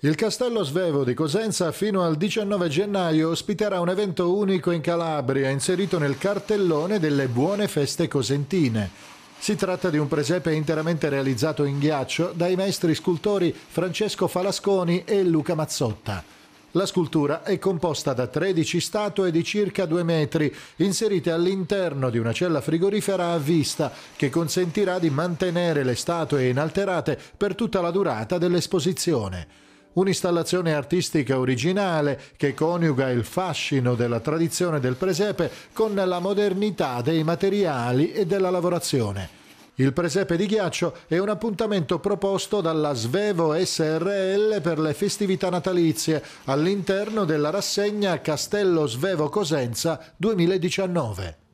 Il Castello Svevo di Cosenza fino al 19 gennaio ospiterà un evento unico in Calabria inserito nel cartellone delle buone feste cosentine. Si tratta di un presepe interamente realizzato in ghiaccio dai maestri scultori Francesco Falasconi e Luca Mazzotta. La scultura è composta da 13 statue di circa 2 metri, inserite all'interno di una cella frigorifera a vista, che consentirà di mantenere le statue inalterate per tutta la durata dell'esposizione. Un'installazione artistica originale che coniuga il fascino della tradizione del presepe con la modernità dei materiali e della lavorazione. Il presepe di ghiaccio è un appuntamento proposto dalla Svevo SRL per le festività natalizie all'interno della rassegna Castello Svevo Cosenza 2019.